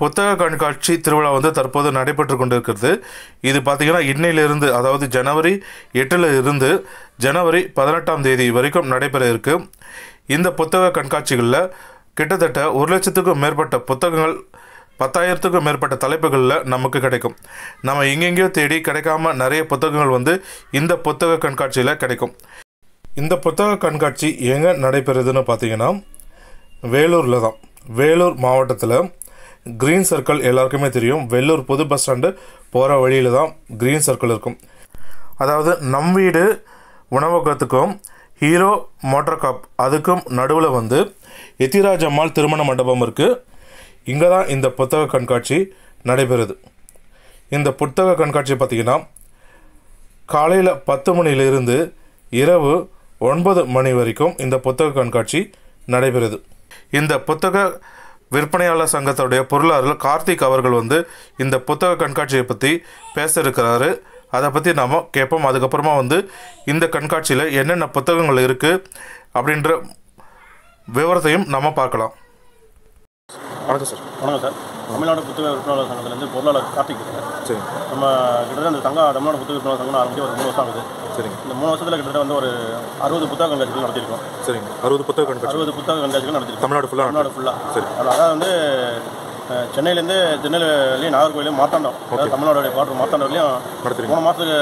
புத்தக கண்காட்சி திருவிழா வந்து தற்போது நடைபெற்று கொண்டிருக்கிறது இது பார்த்திங்கன்னா இன்னையிலிருந்து அதாவது ஜனவரி எட்டில் இருந்து ஜனவரி பதினெட்டாம் தேதி வரைக்கும் நடைபெற இருக்கு இந்த புத்தக கண்காட்சிகளில் கிட்டத்தட்ட ஒரு லட்சத்துக்கும் மேற்பட்ட புத்தகங்கள் பத்தாயிரத்துக்கும் மேற்பட்ட தலைப்புகளில் நமக்கு கிடைக்கும் நம்ம எங்கெங்கேயோ தேடி கிடைக்காம நிறைய புத்தகங்கள் வந்து இந்த புத்தக கண்காட்சியில் கிடைக்கும் இந்த புத்தக கண்காட்சி எங்கே நடைபெறுதுன்னு பார்த்தீங்கன்னா வேலூரில் தான் வேலூர் மாவட்டத்தில் க்ரீன் சர்க்கிள் எல்லாருக்குமே தெரியும் வெள்ளூர் புது பஸ் ஸ்டாண்டு போகிற வழியில் தான் க்ரீன் சர்க்கிள் இருக்கும் அதாவது நம் வீடு உணவகத்துக்கும் ஹீரோ மோட்டர் கப் அதுக்கும் நடுவில் வந்து எத்திராஜ் அம்மாள் திருமண மண்டபம் இருக்குது இங்கே தான் இந்த புத்தக கண்காட்சி நடைபெறுது இந்த புத்தக கண்காட்சி பார்த்திங்கன்னா காலையில் பத்து மணியிலிருந்து இரவு ஒன்பது மணி வரைக்கும் இந்த புத்தக கண்காட்சி நடைபெறுது இந்த புத்தக விற்பனையாளர் சங்கத்துடைய பொருளாளர் கார்த்திக் அவர்கள் வந்து இந்த புத்தக கண்காட்சியை பற்றி பேச இருக்கிறாரு அதை பற்றி நாம் கேட்போம் அதுக்கப்புறமா வந்து இந்த கண்காட்சியில் என்னென்ன புத்தகங்கள் இருக்குது அப்படின்ற விவரத்தையும் நம்ம பார்க்கலாம் வணக்கம் சார் வணக்கம் சார் தமிழ்நாடு புத்தக விற்பனையாளர் சங்கத்திலேருந்து பொருளாளர் கார்த்திக் சரி நம்ம கிட்டத்தட்ட அந்த சங்கம் தமிழ்நாடு புத்தக விற்பனையாளர் சங்கம் ஆரம்பிச்சு ஒரு மூணு வருஷம் ஆகுது சரிங்க இந்த மூணு வருஷத்தில் கிட்டத்தட்ட வந்து ஒரு அறுபது புத்தக கண்காட்சிகள் நடத்திருக்கோம் சரிங்க அறுபது புத்தக கண்காட்சி அறுபது புத்தக கண்காட்சிகள் நடத்திருக்கோம் தமிழ்நாடு ஃபுல்லாக நாடு ஃபுல்லாக சரி அதாவது வந்து சென்னையிலேருந்து திருநெல்வேலி நாகர்கோவிலையும் மாத்தாண்டம் அதாவது தமிழ்நாடு பாட்டு மாத்தாண்டம்லையும் நடத்திருக்கோம் மூணு மாதத்துக்கு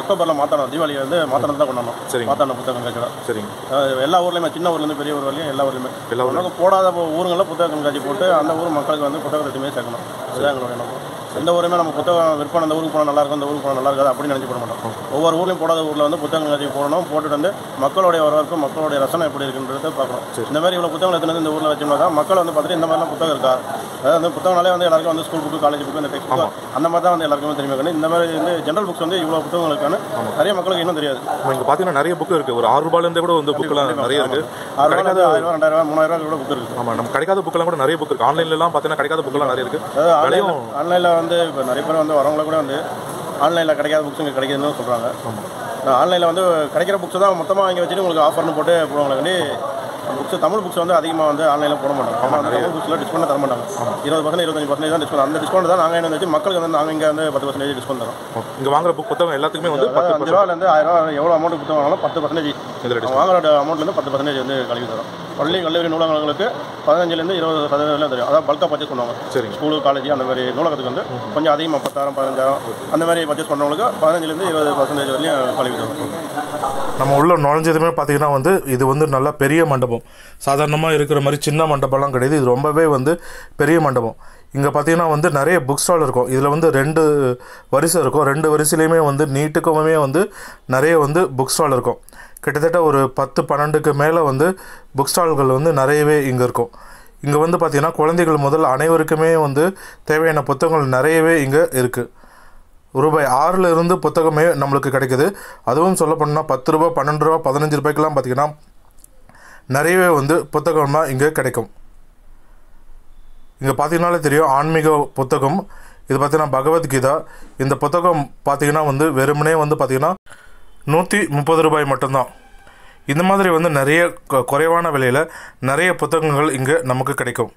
அக்டோபரில் மாத்தாண்டம் தீபாவளி வந்து மாத்தாண்டம் தான் கொண்டாடணும் சரி மாத்தாண்டம் புத்தக கண்காட்சி சரிங்க எல்லா ஊர்லேயுமே சின்ன ஊர்லேருந்து பெரிய ஊர் வரையும் எல்லா ஊர்லேயுமே எல்லா ஊருக்கும் போடாத ஊருங்களில் புத்தக கண்காட்சி போட்டு அந்த ஊர் மக்களுக்கு வந்து புத்தகத்தையுமே சேர்க்கணும் அதுதான் எங்களுடைய நோக்கம் எந்த ஊருமே நம்ம புத்தகம் விற்பனை அந்த ஊருக்கு போனால் நல்லாயிருக்கும் அந்த ஊருக்கு போனால் நல்லா இருக்காது அப்படின்னு நினச்சி போட மாட்டோம் ஒவ்வொரு ஊர்லேயும் போடாத ஊரில் வந்து புத்தகம் கட்சி போடணும் போட்டுட்டு வந்து மக்களுடைய வரவேற்பு மக்களுடைய ரசனை எப்படி இருக்குன்றதை பார்க்கணும் இந்த மாதிரி இவ்வளோ புத்தகம் எடுத்துகிட்டு இந்த ஊரில் வச்சோம்னா தான் மக்கள் வந்து பார்த்துட்டு இந்த மாதிரிலாம் புத்தகம் இருக்கா அதாவது வந்து புத்தகங்களாலே வந்து எல்லாருக்கும் வந்து ஸ்கூல் புக்கு காலேஜ் புக்கு இந்த டெக்ஸ்ட் புக்கு அந்த மாதிரி தான் வந்து எல்லாருக்குமே தெரியும் இந்த மாதிரி வந்து ஜென்ரல் புக்ஸ் வந்து இவ்வளோ புத்தகங்களுக்கான நிறைய மக்களுக்கு இன்னும் தெரியாது இங்கே பார்த்தீங்கன்னா நிறைய புக்கு இருக்குது ஒரு ஆறு ரூபாயிலேருந்து கூட வந்து புக்கெல்லாம் நிறைய இருக்குது கிடைக்காத ஆயிரம் ரெண்டாயிரம் மூணாயிரம் கூட புக் இருக்குது ஆமாம் நம்ம கிடைக்காத புக்கெல்லாம் கூட நிறைய புக்கு இருக்குது ஆன்லைன்லாம் பார்த்தீங்கன்னா கிடைக்காத புக்கெல்லாம் நிறைய இருக்குது ஆன்லைனில் வந்து இப்போ நிறைய பேர் வந்து வரவங்கள கூட வந்து ஆன்லைனில் கிடைக்காத புக்ஸ் இங்கே கிடைக்குதுன்னு சொல்கிறாங்க நான் ஆன்லைனில் வந்து கிடைக்கிற புக்ஸை தான் மொத்தமாக வாங்கி வச்சுட்டு உங்களுக்கு ஆஃபர்னு போட்டு போடுவாங்களே புக்ஸ் தமிழ் புக்ஸ் வந்து அதிகமாக வந்து ஆன்லைனில் போட மாட்டாங்க ஆமாம் நிறைய புக்ஸில் டிஸ்கவுண்ட் தர மாட்டாங்க இருபது பர்சன்ட் இருபத்தஞ்சு பர்சன்டேஜ் தான் டிஸ்கவுண்ட் அந்த டிஸ்கவுண்ட் தான் நாங்கள் என்ன வச்சு மக்களுக்கு வந்து நாங்கள் இங்கே வந்து பத்து பர்சன்டேஜ் டிஸ்கவுண்ட் தரோம் இங்கே வாங்குற புக் புத்தகம் எல்லாத்துக்குமே வந்து பத்து ரூபாயிலேருந்து ஆயிரம் ரூபா எவ்வளோ அமௌண்ட் புத்தகம் வாங்கினாலும் பத்து பர்சன்டேஜ் வாங்குற அமௌண்ட்லேருந்து பத்து பர்சன்டேஜ் வந்து கழிவு தரோம் பள்ளி கல்லூரி நூலகங்களுக்கு பதினஞ்சுலேருந்து இருபது சதவீதம் தெரியும் அதாவது பல்காக பர்ச்சேஸ் பண்ணுவாங்க சரி ஸ்கூலு காலேஜ் அந்த மாதிரி நூலகத்துக்கு வந்து கொஞ்சம் அதிகமாக பத்தாயிரம் பதினஞ்சாயிரம் அந்த மாதிரி பர்ச்சேஸ் பண்ணவங்களுக்கு பதினஞ்சுலேருந்து இருபது பர்சன்டேஜ் வரையும் கழிவு நம்ம உள்ள நுழைஞ்சதுமே பார்த்திங்கன்னா வந்து இது வந்து நல்லா பெரிய மண்டபம் சாதாரணமாக இருக்கிற மாதிரி சின்ன மண்டபம்லாம் கிடையாது இது ரொம்பவே வந்து பெரிய மண்டபம் இங்கே பார்த்தீங்கன்னா வந்து நிறைய புக் ஸ்டால் இருக்கும் இதில் வந்து ரெண்டு வரிசை இருக்கும் ரெண்டு வரிசையிலையுமே வந்து நீட்டுக்குமே வந்து நிறைய வந்து புக் ஸ்டால் இருக்கும் கிட்டத்தட்ட ஒரு பத்து பன்னெண்டுக்கு மேலே வந்து புக் ஸ்டால்கள் வந்து நிறையவே இங்கே இருக்கும் இங்கே வந்து பார்த்திங்கன்னா குழந்தைகள் முதல் அனைவருக்குமே வந்து தேவையான புத்தகங்கள் நிறையவே இங்கே இருக்குது ரூபாய் ஆறிலிருந்து புத்தகமே நம்மளுக்கு கிடைக்குது அதுவும் சொல்ல போனால் பத்து ரூபா பன்னெண்டு ரூபா பதினஞ்சு ரூபாய்க்கெலாம் பார்த்திங்கன்னா நிறையவே வந்து புத்தகம்னா இங்கே கிடைக்கும் இங்கே பார்த்தீங்கனாலே தெரியும் ஆன்மீக புத்தகம் இது பார்த்திங்கன்னா பகவத்கீதா இந்த புத்தகம் பார்த்திங்கன்னா வந்து வெறுமனே வந்து பார்த்திங்கன்னா நூற்றி முப்பது ரூபாய் மட்டும்தான் இந்த மாதிரி வந்து நிறைய குறைவான விலையில் நிறைய புத்தகங்கள் இங்கே நமக்கு கிடைக்கும்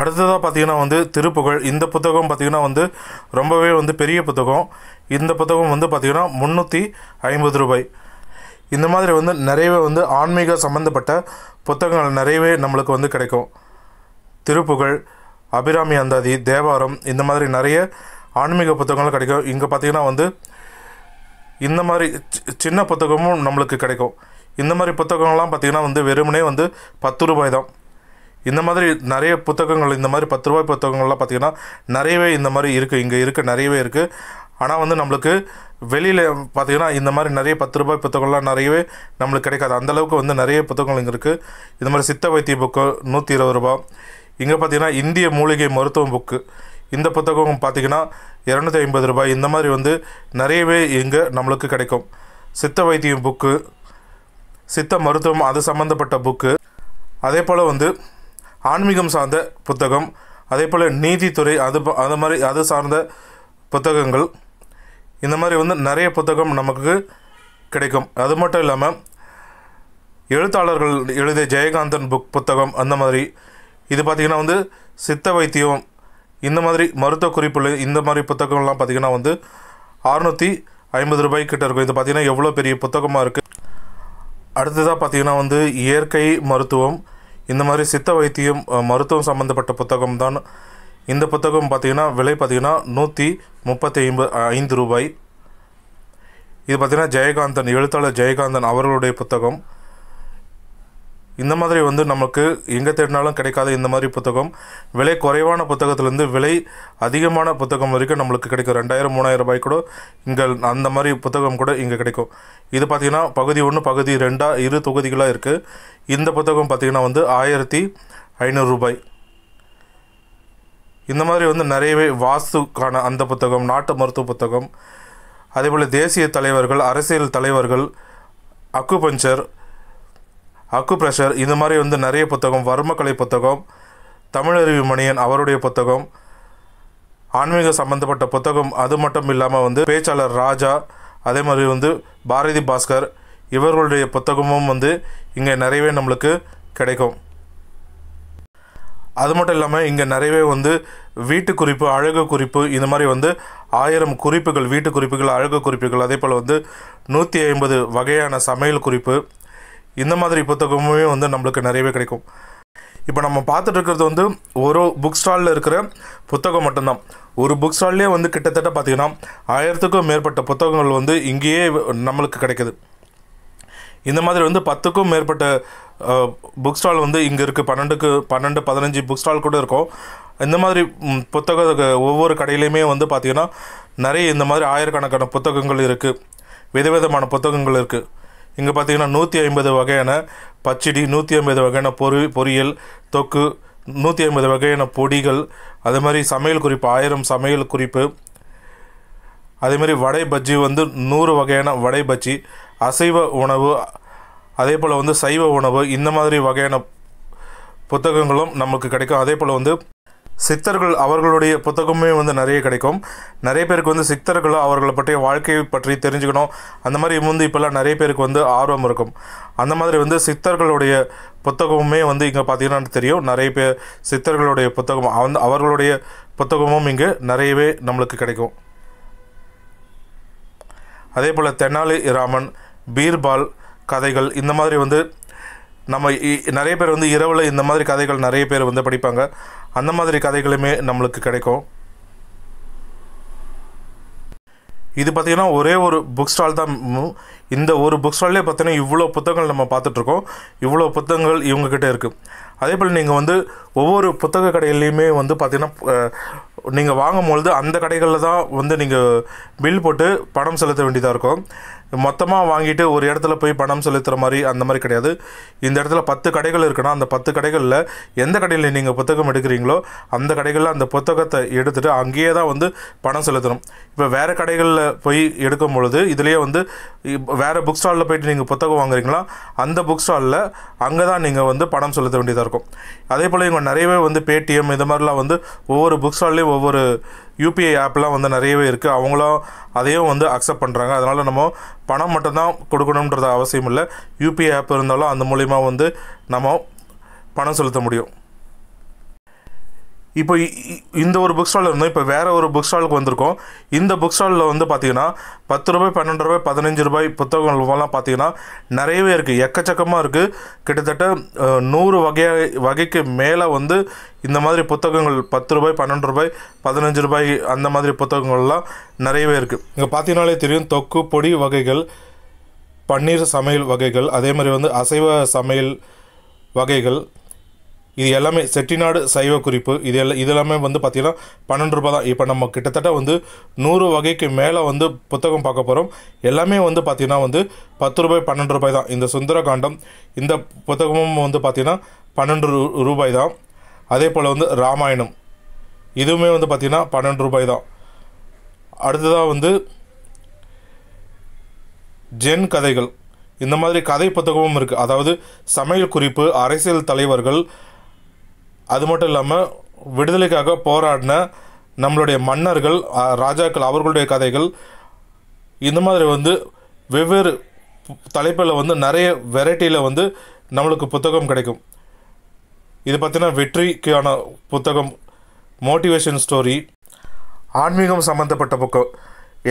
அடுத்ததாக பார்த்திங்கன்னா வந்து திருப்புகழ் இந்த புத்தகம் பார்த்திங்கன்னா வந்து ரொம்பவே வந்து பெரிய புத்தகம் இந்த புத்தகம் வந்து பார்த்திங்கன்னா முந்நூற்றி ஐம்பது ரூபாய் இந்த மாதிரி வந்து நிறையவே வந்து ஆன்மீக சம்மந்தப்பட்ட புத்தகங்கள் நிறையவே நம்மளுக்கு வந்து கிடைக்கும் திருப்புகழ் அபிராமி அந்தாதி தேவாரம் இந்த மாதிரி நிறைய ஆன்மீக புத்தகங்கள் கிடைக்கும் இங்கே பார்த்திங்கன்னா வந்து இந்த மாதிரி சின்ன புத்தகமும் நம்மளுக்கு கிடைக்கும் இந்த மாதிரி புத்தகங்கள்லாம் பார்த்திங்கன்னா வந்து வெறுமனே வந்து பத்து ரூபாய் தான் இந்த மாதிரி நிறைய புத்தகங்கள் இந்த மாதிரி பத்து ரூபாய் புத்தகங்கள்லாம் பார்த்திங்கன்னா நிறையவே இந்த மாதிரி இருக்குது இங்கே இருக்குது நிறையவே இருக்குது ஆனால் வந்து நம்மளுக்கு வெளியில் பார்த்திங்கன்னா இந்த மாதிரி நிறைய பத்து ரூபாய் புத்தகங்கள்லாம் நிறையவே நம்மளுக்கு கிடைக்காது அந்தளவுக்கு வந்து நிறைய புத்தகங்கள் இங்கே இருக்குது இந்த மாதிரி சித்த வைத்திய புக்கு நூற்றி இருபது ரூபா இங்கே பார்த்திங்கன்னா இந்திய மூலிகை மருத்துவம் புக்கு இந்த புத்தகம் பார்த்திங்கன்னா இரநூத்தி ஐம்பது ரூபாய் இந்த மாதிரி வந்து நிறையவே இங்கே நம்மளுக்கு கிடைக்கும் சித்த வைத்தியம் புக்கு சித்த மருத்துவம் அது சம்மந்தப்பட்ட புக்கு அதே போல் வந்து ஆன்மீகம் சார்ந்த புத்தகம் அதே போல் நீதித்துறை அது அது மாதிரி அது சார்ந்த புத்தகங்கள் இந்த மாதிரி வந்து நிறைய புத்தகம் நமக்கு கிடைக்கும் அது மட்டும் இல்லாமல் எழுத்தாளர்கள் எழுதிய ஜெயகாந்தன் புக் புத்தகம் அந்த மாதிரி இது பார்த்திங்கன்னா வந்து சித்த வைத்தியம் இந்த மாதிரி மருத்துவ குறிப்புள்ள இந்த மாதிரி புத்தகம்லாம் பார்த்திங்கன்னா வந்து அறநூற்றி ஐம்பது ரூபாய் கிட்ட இருக்கும் இது பார்த்திங்கன்னா எவ்வளோ பெரிய புத்தகமாக இருக்குது அடுத்ததாக பார்த்திங்கன்னா வந்து இயற்கை மருத்துவம் இந்த மாதிரி சித்த வைத்தியம் மருத்துவம் சம்மந்தப்பட்ட புத்தகம் தான் இந்த புத்தகம் பார்த்திங்கன்னா விலை பார்த்திங்கன்னா நூற்றி முப்பத்தி ஐம்பது ஐந்து ரூபாய் இது பார்த்திங்கன்னா ஜெயகாந்தன் எழுத்தாளர் ஜெயகாந்தன் அவர்களுடைய புத்தகம் இந்த மாதிரி வந்து நமக்கு எங்கே தேடினாலும் கிடைக்காத இந்த மாதிரி புத்தகம் விலை குறைவான புத்தகத்துலேருந்து விலை அதிகமான புத்தகம் வரைக்கும் நம்மளுக்கு கிடைக்கும் ரெண்டாயிரம் மூணாயிரம் ரூபாய் கூட இங்கே அந்த மாதிரி புத்தகம் கூட இங்கே கிடைக்கும் இது பார்த்திங்கன்னா பகுதி ஒன்று பகுதி ரெண்டாக இரு தொகுதிகளாக இருக்குது இந்த புத்தகம் பார்த்திங்கன்னா வந்து ஆயிரத்தி ஐநூறுரூபாய் இந்த மாதிரி வந்து நிறையவே வாஸ்துக்கான அந்த புத்தகம் நாட்டு மருத்துவ புத்தகம் அதேபோல் தேசிய தலைவர்கள் அரசியல் தலைவர்கள் அக்குபஞ்சர் அக்கு பிரஷர் இது மாதிரி வந்து நிறைய புத்தகம் வர்மக்கலை புத்தகம் தமிழறிவு மணியன் அவருடைய புத்தகம் ஆன்மீக சம்மந்தப்பட்ட புத்தகம் அது மட்டும் இல்லாமல் வந்து பேச்சாளர் ராஜா அதே மாதிரி வந்து பாரதி பாஸ்கர் இவர்களுடைய புத்தகமும் வந்து இங்கே நிறையவே நம்மளுக்கு கிடைக்கும் அது மட்டும் இல்லாமல் இங்கே நிறையவே வந்து வீட்டு குறிப்பு அழகு குறிப்பு இந்த மாதிரி வந்து ஆயிரம் குறிப்புகள் வீட்டு குறிப்புகள் அழகு குறிப்புகள் அதே போல் வந்து நூற்றி ஐம்பது வகையான சமையல் குறிப்பு இந்த மாதிரி புத்தகமுமே வந்து நம்மளுக்கு நிறையவே கிடைக்கும் இப்போ நம்ம பார்த்துட்டு இருக்கிறது வந்து ஒரு புக் ஸ்டாலில் இருக்கிற புத்தகம் மட்டும்தான் ஒரு புக் ஸ்டால்லே வந்து கிட்டத்தட்ட பார்த்திங்கன்னா ஆயிரத்துக்கும் மேற்பட்ட புத்தகங்கள் வந்து இங்கேயே நம்மளுக்கு கிடைக்குது இந்த மாதிரி வந்து பத்துக்கும் மேற்பட்ட புக் ஸ்டால் வந்து இங்கே இருக்குது பன்னெண்டுக்கு பன்னெண்டு பதினஞ்சு புக் ஸ்டால் கூட இருக்கும் இந்த மாதிரி புத்தக ஒவ்வொரு கடையிலையுமே வந்து பார்த்திங்கன்னா நிறைய இந்த மாதிரி ஆயிரக்கணக்கான புத்தகங்கள் இருக்குது விதவிதமான புத்தகங்கள் இருக்குது இங்கே பார்த்திங்கன்னா நூற்றி ஐம்பது வகையான பச்சடி நூற்றி ஐம்பது வகையான பொறி பொரியல் தொக்கு நூற்றி ஐம்பது வகையான பொடிகள் அதே மாதிரி சமையல் குறிப்பு ஆயிரம் சமையல் குறிப்பு மாதிரி வடை பஜ்ஜி வந்து நூறு வகையான வடை பஜ்ஜி அசைவ உணவு அதே போல் வந்து சைவ உணவு இந்த மாதிரி வகையான புத்தகங்களும் நமக்கு கிடைக்கும் அதே போல் வந்து சித்தர்கள் அவர்களுடைய புத்தகமே வந்து நிறைய கிடைக்கும் நிறைய பேருக்கு வந்து சித்தர்கள் அவர்களை பற்றிய வாழ்க்கையை பற்றி தெரிஞ்சுக்கணும் அந்த மாதிரி வந்து இப்போல்லாம் நிறைய பேருக்கு வந்து ஆர்வம் இருக்கும் அந்த மாதிரி வந்து சித்தர்களுடைய புத்தகமுமே வந்து இங்கே பார்த்தீங்கன்னா தெரியும் நிறைய பேர் சித்தர்களுடைய புத்தகம் அவன் அவர்களுடைய புத்தகமும் இங்கே நிறையவே நம்மளுக்கு கிடைக்கும் அதே போல் தென்னாலி ராமன் பீர்பால் கதைகள் இந்த மாதிரி வந்து நம்ம நிறைய பேர் வந்து இரவில் இந்த மாதிரி கதைகள் நிறைய பேர் வந்து படிப்பாங்க அந்த மாதிரி கதைகளுமே நம்மளுக்கு கிடைக்கும் இது பார்த்திங்கன்னா ஒரே ஒரு புக் ஸ்டால் தான் இந்த ஒரு புக் ஸ்டால்லே பார்த்தீங்கன்னா இவ்வளோ புத்தகங்கள் நம்ம பார்த்துட்ருக்கோம் இவ்வளோ புத்தகங்கள் இவங்கக்கிட்ட இருக்குது அதே போல் நீங்கள் வந்து ஒவ்வொரு புத்தக கடையிலையுமே வந்து பார்த்திங்கன்னா நீங்கள் வாங்கும்பொழுது அந்த கடைகளில் தான் வந்து நீங்கள் பில் போட்டு பணம் செலுத்த வேண்டியதாக இருக்கும் மொத்தமாக வாங்கிட்டு ஒரு இடத்துல போய் பணம் செலுத்துகிற மாதிரி அந்த மாதிரி கிடையாது இந்த இடத்துல பத்து கடைகள் இருக்குன்னா அந்த பத்து கடைகளில் எந்த கடையில் நீங்கள் புத்தகம் எடுக்கிறீங்களோ அந்த கடைகளில் அந்த புத்தகத்தை எடுத்துகிட்டு அங்கேயே தான் வந்து பணம் செலுத்தணும் இப்போ வேறு கடைகளில் போய் எடுக்கும் பொழுது இதுலேயே வந்து வேறு புக் ஸ்டாலில் போயிட்டு நீங்கள் புத்தகம் வாங்குறீங்களா அந்த புக் ஸ்டாலில் அங்கே தான் நீங்கள் வந்து பணம் செலுத்த வேண்டியதாக இருக்கும் அதே போல் இவங்க நிறையவே வந்து பேடிஎம் இது மாதிரிலாம் வந்து ஒவ்வொரு புக் ஸ்டால்லையும் ஒவ்வொரு யூபிஐ ஆப்லாம் வந்து நிறையவே இருக்குது அவங்களும் அதையும் வந்து அக்செப்ட் பண்ணுறாங்க அதனால் நம்ம பணம் மட்டும்தான் கொடுக்கணுன்றது அவசியம் இல்லை யூபிஐ ஆப் இருந்தாலும் அந்த மூலிமா வந்து நம்ம பணம் செலுத்த முடியும் இப்போ இந்த ஒரு புக் ஸ்டாலில் இருந்தோம் இப்போ வேறு ஒரு புக் ஸ்டாலுக்கு வந்திருக்கோம் இந்த புக் ஸ்டாலில் வந்து பார்த்திங்கன்னா பத்து ரூபாய் பன்னெண்டு ரூபாய் பதினஞ்சு ரூபாய் புத்தகங்கள்லாம் பார்த்திங்கன்னா நிறையவே இருக்குது எக்கச்சக்கமாக இருக்குது கிட்டத்தட்ட நூறு வகையாக வகைக்கு மேலே வந்து இந்த மாதிரி புத்தகங்கள் பத்து ரூபாய் பன்னெண்டு ரூபாய் பதினஞ்சு ரூபாய் அந்த மாதிரி புத்தகங்கள்லாம் நிறையவே இருக்குது இங்கே பார்த்தீங்கனாலே தெரியும் தொக்கு பொடி வகைகள் பன்னீர் சமையல் வகைகள் அதே மாதிரி வந்து அசைவ சமையல் வகைகள் இது எல்லாமே செட்டிநாடு சைவ குறிப்பு இது எல்லாம் இது எல்லாமே வந்து பார்த்திங்கன்னா பன்னெண்டு ரூபாய் தான் இப்போ நம்ம கிட்டத்தட்ட வந்து நூறு வகைக்கு மேலே வந்து புத்தகம் பார்க்க போகிறோம் எல்லாமே வந்து பார்த்திங்கன்னா வந்து பத்து ரூபாய் பன்னெண்டு ரூபாய் தான் இந்த சுந்தரகாண்டம் இந்த புத்தகமும் வந்து பார்த்தீங்கன்னா பன்னெண்டு ரூபாய் தான் அதே போல் வந்து ராமாயணம் இதுவுமே வந்து பார்த்திங்கன்னா பன்னெண்டு ரூபாய் தான் அடுத்ததாக வந்து ஜென் கதைகள் இந்த மாதிரி கதை புத்தகமும் இருக்குது அதாவது சமையல் குறிப்பு அரசியல் தலைவர்கள் அது மட்டும் இல்லாமல் விடுதலைக்காக போராடின நம்மளுடைய மன்னர்கள் ராஜாக்கள் அவர்களுடைய கதைகள் இந்த மாதிரி வந்து வெவ்வேறு தலைப்பில் வந்து நிறைய வெரைட்டியில் வந்து நம்மளுக்கு புத்தகம் கிடைக்கும் இது பார்த்திங்கன்னா வெற்றிக்கான புத்தகம் மோட்டிவேஷன் ஸ்டோரி ஆன்மீகம் சம்மந்தப்பட்ட புக்கம்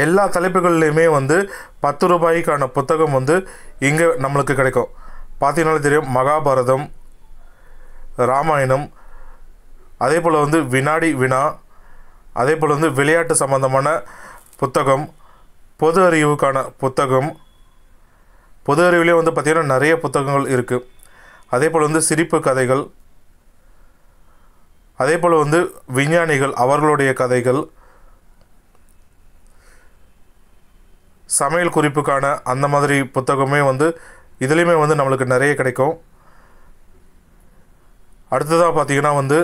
எல்லா தலைப்புகள்லேயுமே வந்து பத்து ரூபாய்க்கான புத்தகம் வந்து இங்கே நம்மளுக்கு கிடைக்கும் பார்த்தீங்கன்னாலே தெரியும் மகாபாரதம் ராமாயணம் அதே போல் வந்து வினாடி வினா அதே போல் வந்து விளையாட்டு சம்பந்தமான புத்தகம் பொது அறிவுக்கான புத்தகம் பொது அறிவுலேயே வந்து பார்த்திங்கன்னா நிறைய புத்தகங்கள் இருக்குது அதே போல் வந்து சிரிப்பு கதைகள் அதே போல் வந்து விஞ்ஞானிகள் அவர்களுடைய கதைகள் சமையல் குறிப்புக்கான அந்த மாதிரி புத்தகமே வந்து இதுலேயுமே வந்து நம்மளுக்கு நிறைய கிடைக்கும் அடுத்ததாக பார்த்திங்கன்னா வந்து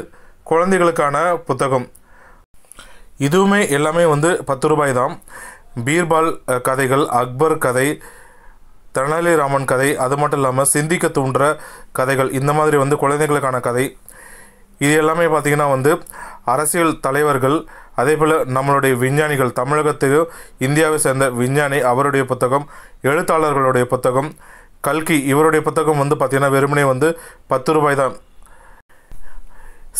குழந்தைகளுக்கான புத்தகம் இதுவுமே எல்லாமே வந்து பத்து ரூபாய் தான் பீர்பால் கதைகள் அக்பர் கதை தெனாலிராமன் கதை அது மட்டும் இல்லாமல் சிந்திக்க தூண்டுற கதைகள் இந்த மாதிரி வந்து குழந்தைகளுக்கான கதை இது எல்லாமே பார்த்திங்கன்னா வந்து அரசியல் தலைவர்கள் அதே போல் நம்மளுடைய விஞ்ஞானிகள் தமிழகத்துக்கு இந்தியாவை சேர்ந்த விஞ்ஞானி அவருடைய புத்தகம் எழுத்தாளர்களுடைய புத்தகம் கல்கி இவருடைய புத்தகம் வந்து பார்த்திங்கன்னா வெறுமனே வந்து பத்து ரூபாய் தான்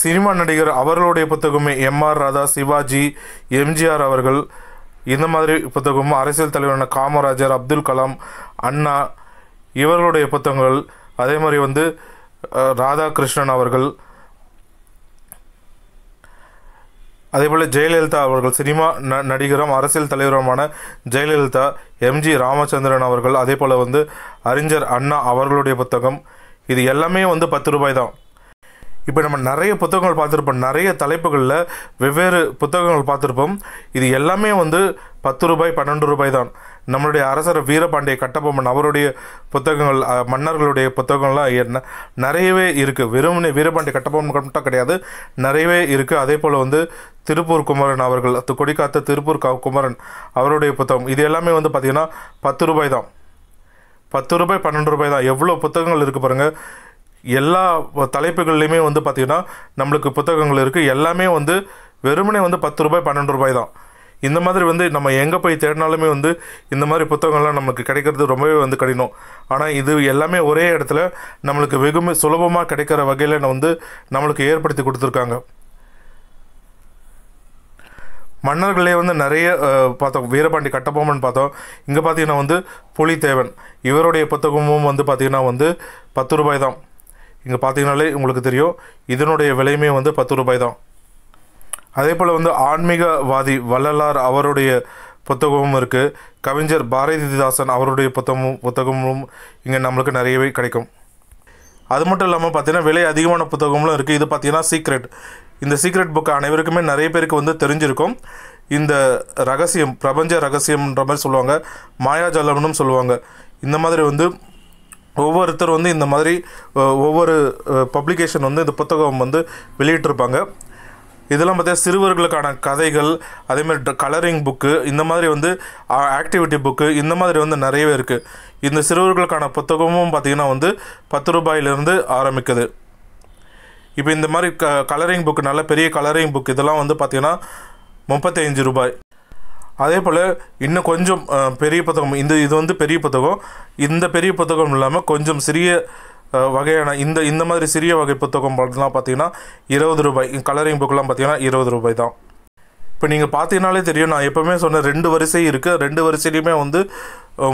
சினிமா நடிகர் அவர்களுடைய புத்தகமே எம்ஆர் ராதா சிவாஜி எம்ஜிஆர் அவர்கள் இந்த மாதிரி புத்தகமும் அரசியல் தலைவரான காமராஜர் அப்துல் கலாம் அண்ணா இவர்களுடைய புத்தகங்கள் அதே மாதிரி வந்து ராதாகிருஷ்ணன் அவர்கள் அதேபோல் ஜெயலலிதா அவர்கள் சினிமா ந நடிகரும் அரசியல் தலைவருமான ஜெயலலிதா எம்ஜி ராமச்சந்திரன் அவர்கள் அதே போல் வந்து அறிஞர் அண்ணா அவர்களுடைய புத்தகம் இது எல்லாமே வந்து பத்து ரூபாய் தான் இப்போ நம்ம நிறைய புத்தகங்கள் பார்த்துருப்போம் நிறைய தலைப்புகளில் வெவ்வேறு புத்தகங்கள் பார்த்துருப்போம் இது எல்லாமே வந்து பத்து ரூபாய் பன்னெண்டு ரூபாய் தான் நம்மளுடைய அரசர் வீரபாண்டிய கட்டபொம்மன் அவருடைய புத்தகங்கள் மன்னர்களுடைய புத்தகங்கள்லாம் என்ன நிறையவே இருக்குது வெறும் வீரபாண்டிய கட்டபொம்மன் மட்டும் கிடையாது நிறையவே இருக்குது அதே போல் வந்து திருப்பூர் குமரன் அவர்கள் கொடிக்காத்த திருப்பூர் குமரன் அவருடைய புத்தகம் இது எல்லாமே வந்து பார்த்திங்கன்னா பத்து ரூபாய் தான் பத்து ரூபாய் பன்னெண்டு ரூபாய் தான் எவ்வளோ புத்தகங்கள் இருக்குது பாருங்கள் எல்லா தலைப்புகள்லையுமே வந்து பார்த்திங்கன்னா நம்மளுக்கு புத்தகங்கள் இருக்குது எல்லாமே வந்து வெறுமனே வந்து பத்து ரூபாய் பன்னெண்டு ரூபாய் தான் இந்த மாதிரி வந்து நம்ம எங்கே போய் தேடினாலுமே வந்து இந்த மாதிரி புத்தகங்கள்லாம் நமக்கு கிடைக்கிறது ரொம்பவே வந்து கடினம் ஆனால் இது எல்லாமே ஒரே இடத்துல நம்மளுக்கு வெகுமே சுலபமாக கிடைக்கிற வகையில் வந்து நம்மளுக்கு ஏற்படுத்தி கொடுத்துருக்காங்க மன்னர்களே வந்து நிறைய பார்த்தோம் வீரபாண்டி கட்டபொம்மன் பார்த்தோம் இங்கே பார்த்தீங்கன்னா வந்து புலித்தேவன் இவருடைய புத்தகமும் வந்து பார்த்திங்கன்னா வந்து பத்து ரூபாய் தான் இங்கே பார்த்தீங்கனாலே உங்களுக்கு தெரியும் இதனுடைய விலையுமே வந்து பத்து ரூபாய் தான் அதே போல் வந்து ஆன்மீகவாதி வள்ளலார் அவருடைய புத்தகமும் இருக்குது கவிஞர் பாரதிதாசன் அவருடைய புத்தகமும் புத்தகமும் இங்கே நம்மளுக்கு நிறையவே கிடைக்கும் அது மட்டும் இல்லாமல் பார்த்தீங்கன்னா விலை அதிகமான புத்தகங்களும் இருக்குது இது பார்த்திங்கன்னா சீக்ரெட் இந்த சீக்ரெட் புக் அனைவருக்குமே நிறைய பேருக்கு வந்து தெரிஞ்சிருக்கும் இந்த ரகசியம் பிரபஞ்ச ரகசியம்ன்ற மாதிரி சொல்லுவாங்க மாயாஜலம்னு சொல்லுவாங்க இந்த மாதிரி வந்து ஒவ்வொருத்தர் வந்து இந்த மாதிரி ஒவ்வொரு பப்ளிகேஷன் வந்து இந்த புத்தகம் வந்து வெளியிட்டிருப்பாங்க இதெல்லாம் பார்த்தா சிறுவர்களுக்கான கதைகள் அதேமாதிரி கலரிங் புக்கு இந்த மாதிரி வந்து ஆக்டிவிட்டி புக்கு இந்த மாதிரி வந்து நிறையவே இருக்குது இந்த சிறுவர்களுக்கான புத்தகமும் பார்த்திங்கன்னா வந்து பத்து ரூபாயிலேருந்து ஆரம்பிக்குது இப்போ இந்த மாதிரி க கலரிங் புக்கு நல்ல பெரிய கலரிங் புக் இதெல்லாம் வந்து பார்த்திங்கன்னா முப்பத்தஞ்சு ரூபாய் அதே போல் இன்னும் கொஞ்சம் பெரிய புத்தகம் இந்த இது வந்து பெரிய புத்தகம் இந்த பெரிய புத்தகம் இல்லாமல் கொஞ்சம் சிறிய வகையான இந்த இந்த மாதிரி சிறிய வகை புத்தகம் பார்த்தீங்கன்னா இருபது ரூபாய் கலரிங் புக்கெலாம் பார்த்தீங்கன்னா இருபது ரூபாய் தான் இப்போ நீங்கள் பார்த்தீங்கனாலே தெரியும் நான் எப்போவுமே சொன்ன ரெண்டு வரிசை இருக்குது ரெண்டு வரிசையிலையுமே வந்து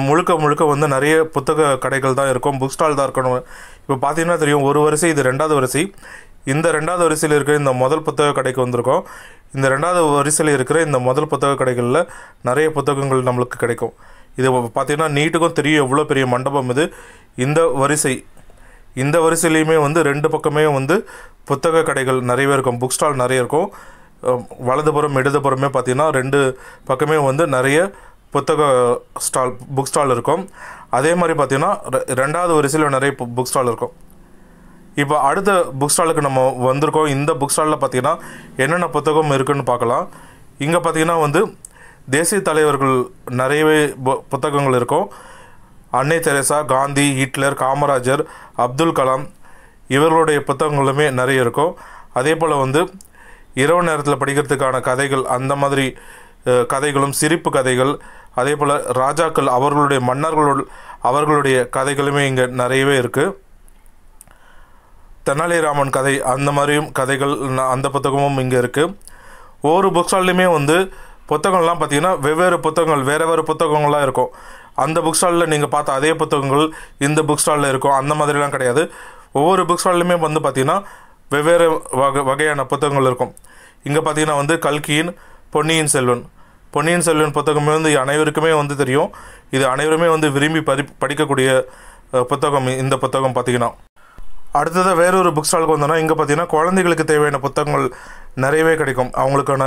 முழுக்க முழுக்க வந்து நிறைய புத்தக கடைகள் தான் இருக்கும் புக் ஸ்டால் தான் இருக்கணும் இப்போ பார்த்தீங்கன்னா தெரியும் ஒரு வரிசை இது ரெண்டாவது வரிசை இந்த ரெண்டாவது வரிசையில் இருக்கிற இந்த முதல் புத்தக கடைக்கு வந்திருக்கோம் இந்த ரெண்டாவது வரிசையில் இருக்கிற இந்த முதல் புத்தக கடைகளில் நிறைய புத்தகங்கள் நம்மளுக்கு கிடைக்கும் இது பார்த்திங்கன்னா நீட்டுக்கும் தெரியும் எவ்வளோ பெரிய மண்டபம் இது இந்த வரிசை இந்த வரிசையிலையுமே வந்து ரெண்டு பக்கமே வந்து புத்தக கடைகள் நிறையவே இருக்கும் புக் ஸ்டால் நிறைய இருக்கும் வலதுபுறம் இடதுபுறமே பார்த்திங்கன்னா ரெண்டு பக்கமே வந்து நிறைய புத்தக ஸ்டால் புக் ஸ்டால் இருக்கும் அதே மாதிரி பார்த்திங்கன்னா ரெண்டாவது வரிசையில் நிறைய புக் ஸ்டால் இருக்கும் இப்போ அடுத்த புக் ஸ்டாலுக்கு நம்ம வந்திருக்கோம் இந்த புக் ஸ்டாலில் பார்த்திங்கன்னா என்னென்ன புத்தகம் இருக்குதுன்னு பார்க்கலாம் இங்கே பார்த்திங்கன்னா வந்து தேசிய தலைவர்கள் நிறையவே புத்தகங்கள் இருக்கும் அன்னை தெரேசா காந்தி ஹிட்லர் காமராஜர் அப்துல் கலாம் இவர்களுடைய புத்தகங்களுமே நிறைய இருக்கும் அதே போல் வந்து இரவு நேரத்தில் படிக்கிறதுக்கான கதைகள் அந்த மாதிரி கதைகளும் சிரிப்பு கதைகள் அதே போல் ராஜாக்கள் அவர்களுடைய மன்னர்களுள் அவர்களுடைய கதைகளுமே இங்கே நிறையவே இருக்குது தெனாலிராமன் கதை அந்த மாதிரியும் கதைகள் அந்த புத்தகமும் இங்கே இருக்குது ஒவ்வொரு புக் ஸ்டால்லையுமே வந்து புத்தகங்கள்லாம் பார்த்திங்கன்னா வெவ்வேறு புத்தகங்கள் வேறு வேறு புத்தகங்கள்லாம் இருக்கும் அந்த புக் ஸ்டாலில் நீங்கள் பார்த்த அதே புத்தகங்கள் இந்த புக் ஸ்டாலில் இருக்கும் அந்த மாதிரிலாம் கிடையாது ஒவ்வொரு புக் ஸ்டால்லையுமே வந்து பார்த்திங்கன்னா வெவ்வேறு வகை வகையான புத்தகங்கள் இருக்கும் இங்கே பார்த்திங்கன்னா வந்து கல்கியின் பொன்னியின் செல்வன் பொன்னியின் செல்வன் புத்தகமே வந்து அனைவருக்குமே வந்து தெரியும் இது அனைவருமே வந்து விரும்பி படி படிக்கக்கூடிய புத்தகம் இந்த புத்தகம் பார்த்திங்கன்னா அடுத்ததாக வேறொரு புக் ஸ்டாலுக்கு வந்தோம்னா இங்கே பார்த்தீங்கன்னா குழந்தைகளுக்கு தேவையான புத்தகங்கள் நிறையவே கிடைக்கும் அவங்களுக்கான